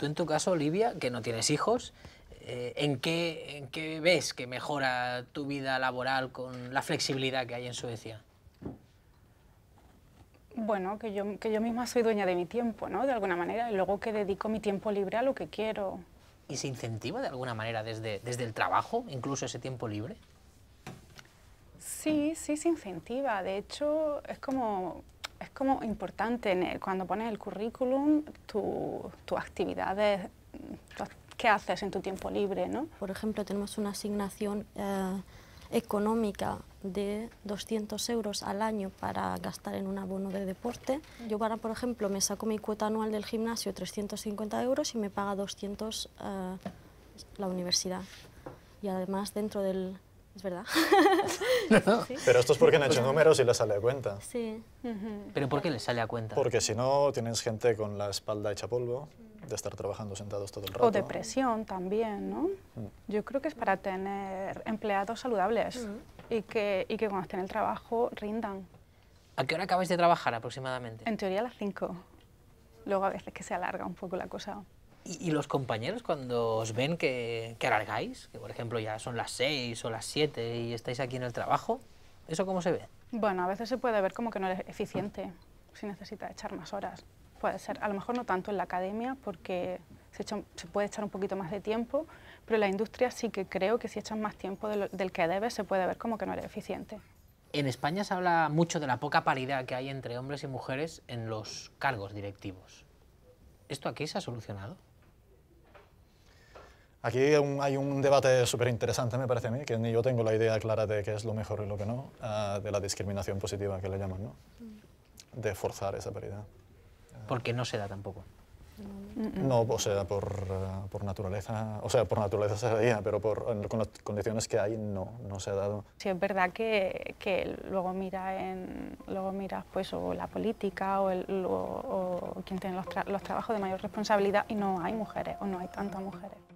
Tú en tu caso, Olivia, que no tienes hijos, eh, ¿en, qué, ves que mejora tu vida laboral con la flexibilidad que hay en Suecia? Bueno, que yo, misma soy dueña de mi tiempo, ¿no? De alguna manera, y luego que dedico mi tiempo libre a lo que quiero. ¿Y se incentiva de alguna manera desde, desde el trabajo, incluso ese tiempo libre? Sí, sí se incentiva. De hecho, es como es como importante cuando pones el currículum tus tu actividades, qué haces en tu tiempo libre, ¿no? Por ejemplo, tenemos una asignación eh, económica de 200 euros al año para gastar en un abono de deporte. Yo ahora, por ejemplo, me saco mi cuota anual del gimnasio 350 euros y me paga 200 eh, la universidad. Y además dentro del, es verdad. Pero esto es porque han hecho pues números y les sale a cuenta. Sí. ¿Pero por qué les sale a cuenta? Porque si no, tienes gente con la espalda hecha polvo de estar trabajando sentados todo el rato. O depresión también, ¿no? Mm. Yo creo que es para tener empleados saludables y, que, y que cuando estén en el trabajo rindan. ¿A qué hora acabáis de trabajar aproximadamente? En teoría a las 5. Luego a veces que se alarga un poco la cosa. ¿Y, los compañeros cuando os ven que, que alargáis, que por ejemplo ya son las seis o las siete y estáis aquí en el trabajo, ¿eso cómo se ve? Bueno, a veces se puede ver como que no eres eficiente, si necesita echar más horas. Puede ser, a lo mejor no tanto en la academia porque se, se puede echar un poquito más de tiempo, pero en la industria sí que creo que si echas más tiempo del que debe se puede ver como que no eres eficiente. En España se habla mucho de la poca paridad que hay entre hombres y mujeres en los cargos directivos. ¿Esto aquí se ha solucionado? Aquí hay un, debate súper interesante, me parece a mí, que ni yo tengo la idea clara de qué es lo mejor y lo que no, ah, de la discriminación positiva que le llaman, ¿no? Mm. De forzar esa paridad. Porque no se da tampoco. No, o sea, por, ah, por, naturaleza, o sea, por naturaleza se pero con las condiciones que hay no, no se ha dado. Sí, es verdad que, luego, mira luego miras pues o la política o, quien tiene los trabajos de mayor responsabilidad y no hay mujeres o no hay tantas mujeres.